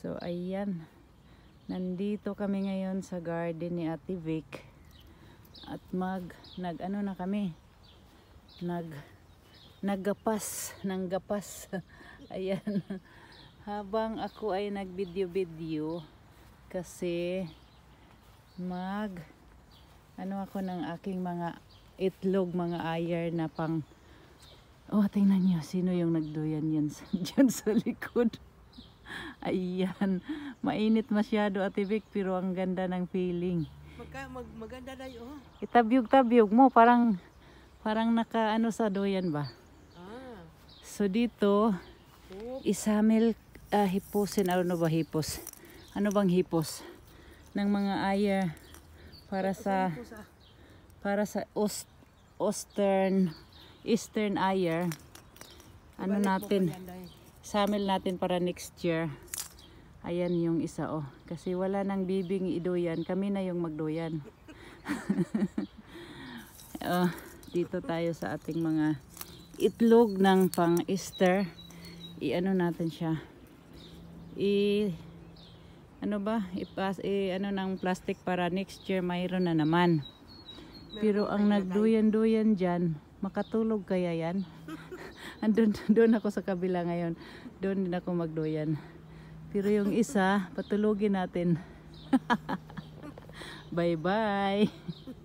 So, ayan. Nandito kami ngayon sa garden ni Ate Vic. At mag, nagano na kami? Nag, nagapas ng gapas. ayan. Habang ako ay nagvideo-video kasi mag, ano ako ng aking mga itlog, mga ayer na pang, oh, tingnan niyo sino yung nagduyan yan dyan sa likod. Ayan. Mainit masyado at Vic pero ang ganda ng feeling. Magka, mag, maganda na yun. Oh. Itabyog-tabyog mo. Parang, parang naka ano sa doyan ba? Ah. So dito, Oop. isamil uh, ah, hiposin. Ano ba hipos? Ano bang hipos? Ng mga aya para sa ano ah? para sa Ost, Ostern Eastern Ayer ano natin samil natin para next year. Ayan yung isa oh. Kasi wala nang bibing iduyan. Kami na yung magduyan. oh, dito tayo sa ating mga itlog ng pang-Easter. I-ano natin siya. I ano ba ipas eh, ano ng plastic para next year mayroon na naman pero ang nagduyan-duyan dyan makatulog kaya yan andun doon ako sa kabila ngayon doon din ako magduyan pero yung isa patulogin natin bye bye